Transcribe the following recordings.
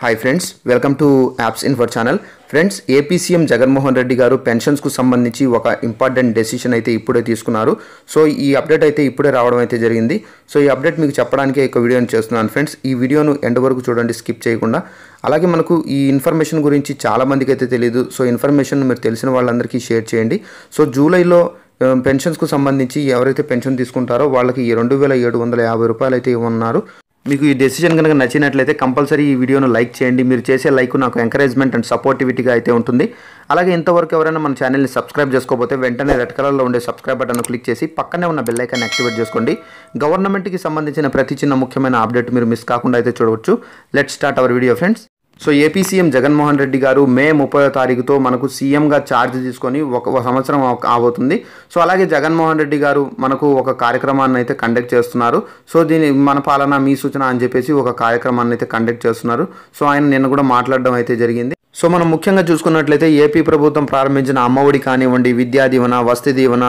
hi friends welcome to apps info channel friends AP CM Jaganmohan Reddy garu పెన్షన్స్కు సంబంధించి ఒక important decision అయితే ఇప్పుడే తీసుకున్నారు సో ఈ అప్డేట్ అయితే ఇప్పుడే రావడం అయితే జరిగింది సో ఈ అప్డేట్ మీకు చెప్పడానికే ఒక వీడియోని చేస్తున్నాను ఫ్రెండ్స్ ఈ వీడియోను ఎండ్ వరకు చూడండి స్కిప్ చేయకుండా అలాగే మనకు ఈ ఇన్ఫర్మేషన్ గురించి చాలామందికి అయితే తెలియదు సో ఇన్ఫర్మేషన్ మీరు తెలిసిన వాళ్ళందరికీ షేర్ చేయండి సో జూలైలో పెన్షన్స్కు సంబంధించి ఎవరైతే పెన్షన్ తీసుకుంటారో వాళ్ళకి రెండు వేల ఏడు వందల యాభై రూపాయలు అయితే ఇవ్వన్నారు మీకు ఈ డెసిషన్ కనుక నచ్చినట్లయితే కంపల్సరీ ఈ వీడియోను లైక్ చేయండి మీరు చేసే లైక్ నాకు ఎంకరేజ్మెంట్ అండ్ సపోర్టివిటీగా అయితే ఉంటుంది అలాగే ఇంతవరకు ఎవరైనా మన ఛానల్ని సబ్స్క్రైబ్ చేసుకోకపోతే వెంటనే రెడ్ కలర్లో ఉండే సబ్స్క్రైబ్ బటన్ను క్లిక్ చేసి పక్కనే ఉన్న బెల్ ఐకాన్ యాక్టివేట్ చేసుకోండి గవర్నమెంట్కి సంబంధించిన ప్రతి చిన్న ముఖ్యమైన అప్డేట్ మీరు మిస్ కాకుండా అయితే చూడవచ్చు let start our video friends so AP CM Jaganmohan Reddy garu May ముప్పై తారీఖుతో మనకు సీఎంగా ఛార్జ్ తీసుకొని ఒక సంవత్సరం అవుతుంది సో అలాగే జగన్మోహన్ రెడ్డి గారు మనకు ఒక కార్యక్రమాన్ని అయితే కండక్ట్ చేస్తున్నారు సో దీని మన పాలన మీ సూచన అని చెప్పేసి ఒక కార్యక్రమాన్ని అయితే కండక్ట్ చేస్తున్నారు సో ఆయన నిన్న కూడా మాట్లాడడం అయితే జరిగింది సో మనం ముఖ్యంగా చూసుకున్నట్లయితే ఏపీ ప్రభుత్వం ప్రారంభించిన అమ్మఒడి కానివ్వండి విద్యా దీవెన వసతి దీవెన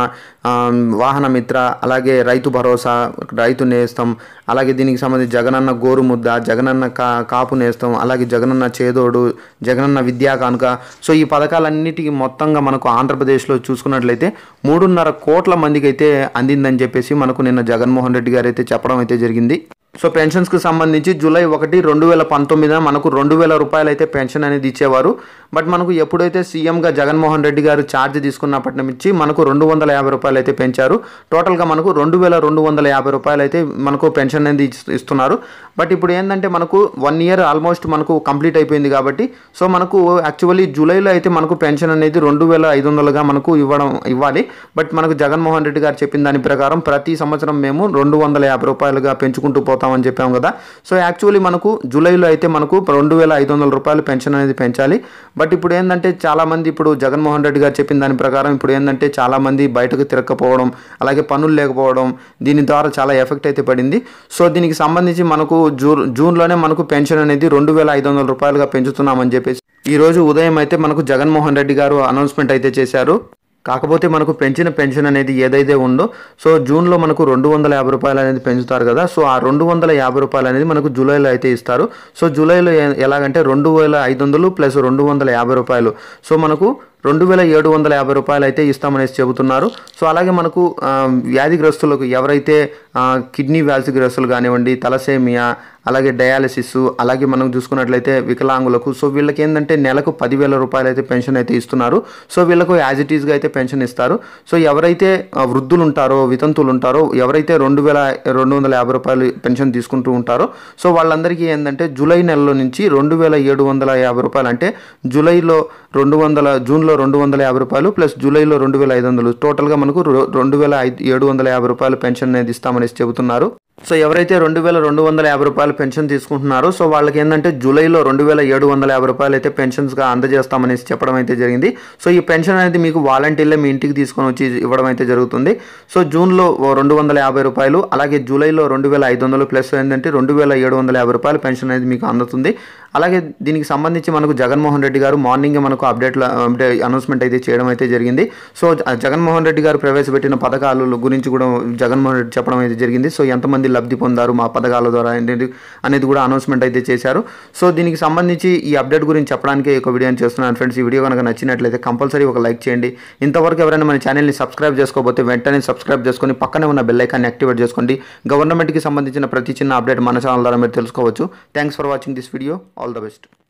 వాహన మిత్ర అలాగే రైతు భరోసా రైతు నేస్తం అలాగే దీనికి సంబంధించి జగనన్న గోరుముద్ద జగనన్న కా కాపు నేస్తం అలాగే జగనన్న చేదోడు జగనన్న విద్యా కానుక సో ఈ పథకాలన్నిటికీ మొత్తంగా మనకు ఆంధ్రప్రదేశ్లో చూసుకున్నట్లయితే మూడున్నర కోట్ల మందికి అయితే అందిందని చెప్పేసి మనకు నిన్న జగన్మోహన్ రెడ్డి గారు అయితే చెప్పడం అయితే జరిగింది సో పెన్షన్స్కి సంబంధించి జూలై ఒకటి రెండు వేల పంతొమ్మిదిన మనకు రెండు వేల రూపాయలు అయితే పెన్షన్ అనేది ఇచ్చేవారు బట్ మనకు ఎప్పుడైతే సీఎంగా జగన్మోహన్ రెడ్డి గారు ఛార్జ్ తీసుకున్నప్పటి నుంచి మనకు రెండు వందల యాభై రూపాయలు అయితే పెంచారు టోటల్గా మనకు రెండు వేల రెండు వందల యాభై రూపాయలు అయితే మనకు పెన్షన్ అనేది ఇస్తున్నారు బట్ ఇప్పుడు ఏంటంటే మనకు వన్ ఇయర్ ఆల్మోస్ట్ మనకు కంప్లీట్ అయిపోయింది కాబట్టి సో మనకు యాక్చువల్లీ జూలైలో అయితే మనకు పెన్షన్ అనేది రెండు వేల ఐదు వందలుగా మనకు ఇవ్వడం ఇవ్వాలి బట్ మనకు జగన్మోహన్ రెడ్డి గారు చెప్పిన దాని ప్రకారం ప్రతి సంవత్సరం మేము రెండు వందల యాభై రూపాయలుగా పెంచుకుంటూ పోతామని చెప్పాము కదా సో యాక్చువల్లీ మనకు జూలైలో అయితే మనకు రెండు వేల ఐదు వందల రూపాయలు పెన్షన్ అనేది పెంచాలి బట్ ఇప్పుడు ఏంటంటే చాలామంది ఇప్పుడు జగన్మోహన్ రెడ్డి గారు చెప్పిన దాని ప్రకారం ఇప్పుడు ఏంటంటే చాలామంది బయటకు తిరగకపోవడం అలాగే పనులు లేకపోవడం దీని ద్వారా చాలా ఎఫెక్ట్ అయితే పడింది సో దీనికి సంబంధించి మనకు జూన్ జూన్లోనే మనకు పెన్షన్ అనేది రెండు వేల ఐదు వందల రూపాయలుగా పెంచుతున్నామని చెప్పేసి ఈరోజు ఉదయం అయితే మనకు జగన్మోహన్ రెడ్డి గారు అనౌన్స్మెంట్ అయితే చేశారు కాకపోతే మనకు పెంచిన పెన్షన్ అనేది ఏదైతే ఉందో సో జూన్లో మనకు రెండు వందల యాభై రూపాయలు అనేది పెంచుతారు కదా సో ఆ రెండు వందల యాభై రూపాయలు అనేది మనకు జూలైలో అయితే ఇస్తారు సో జూలైలో ఎలాగంటే రెండు వేల ఐదు వందలు ప్లస్ రెండు వందల యాభై రూపాయలు సో మనకు రెండు వేల ఏడు వందల యాభై రూపాయలు అయితే ఇస్తామనేసి చెబుతున్నారు సో అలాగే మనకు వ్యాధిగ్రస్తులకు ఎవరైతే కిడ్నీ వ్యాధిగ్రస్తులు కానివ్వండి తలసేమియా అలాగే డయాలసిస్ అలాగే మనం చూసుకున్నట్లయితే వికలాంగులకు సో వీళ్ళకి ఏంటంటే నెలకు పదివేల రూపాయలు అయితే పెన్షన్ అయితే ఇస్తున్నారు సో వీళ్ళకు యాజ్ ఇట్ ఈస్గా అయితే పెన్షన్ ఇస్తారు సో ఎవరైతే వృద్ధులు ఉంటారో వితంతులు ఉంటారో ఎవరైతే రెండు వేల రెండు వందల యాభై రూపాయలు పెన్షన్ తీసుకుంటూ ఉంటారో సో వాళ్ళందరికీ ఏంటంటే జూలై నెలలో నుంచి రెండు వేల ఏడు వందల యాభై రూపాయలు అంటే జూలైలో రెండు వందల జూన్లో రెండు వందల యాభై రూపాయలు ప్లస్ జూలైలో రెండు వేల ఐదు వందలు టోటల్గా మనకు రెండు వేల ఐదు ఏడు వందల యాభై రూపాయలు పెన్షన్ అనేది ఇస్తామని చెబుతున్నారు సో ఎవరైతే రెండు వేల రెండు వందల యాభై రూపాయలు పెన్షన్ తీసుకుంటున్నారు సో వాళ్ళకి ఏంటంటే జూలైలో రెండు వేల ఏడు వందల యాభై రూపాయలు అయితే పెన్షన్స్గా అందజేస్తామనేసి చెప్పడం అయితే జరిగింది సో ఈ పెన్షన్ అనేది మీకు వాలంటీర్లే మీ ఇంటికి తీసుకొని వచ్చి ఇవ్వడం అయితే జరుగుతుంది సో జూన్లో రెండు వందల యాభై రూపాయలు అలాగే జూలైలో రెండు వేల ఐదు వందలు ప్లస్ ఏంటంటే రెండు వేల ఏడు వందల యాభై రూపాయలు పెన్షన్ అనేది మీకు అందుతుంది అలాగే దీనికి సంబంధించి మనకు జగన్మోహన్ రెడ్డి గారు మార్నింగ్ మనకు అప్డేట్ అనౌన్స్మెంట్ అయితే చేయడం అయితే జరిగింది సో జగన్మోహన్ రెడ్డి గారు ప్రవేశపెట్టిన పథకాల గురించి కూడా జగన్మోహన్ రెడ్డి చెప్పడం అయితే జరిగింది సో ఎంతమంది లబ్ధి పొందారు మా పథకాల ద్వారా అనేది అనేది కూడా అనౌన్స్మెంట్ అయితే చేశారు సో దీనికి సంబంధించి ఈ అప్డేట్ గురించి చెప్పడానికి ఒక వీడియోని చేస్తున్నాను ఫ్రెండ్స్ ఈ వీడియో కనుక నచ్చినట్లయితే కంపల్సరీ ఒక లైక్ చేయండి ఇంతవరకు ఎవరైనా మన ఛానల్ని సబ్స్క్రైబ్ చేసుకోకపోతే వెంటనే సబ్స్క్రైబ్ చేసుకొని పక్కనే ఉన్న బెల్లైకాన్ని యాక్టివేట్ చేసుకోండి గవర్నమెంట్కి సంబంధించిన ప్రతి చిన్న అప్డేట్ మన ఛానల్ ద్వారా మీరు తెలుసుకోవచ్చు thanks for watching this video all the best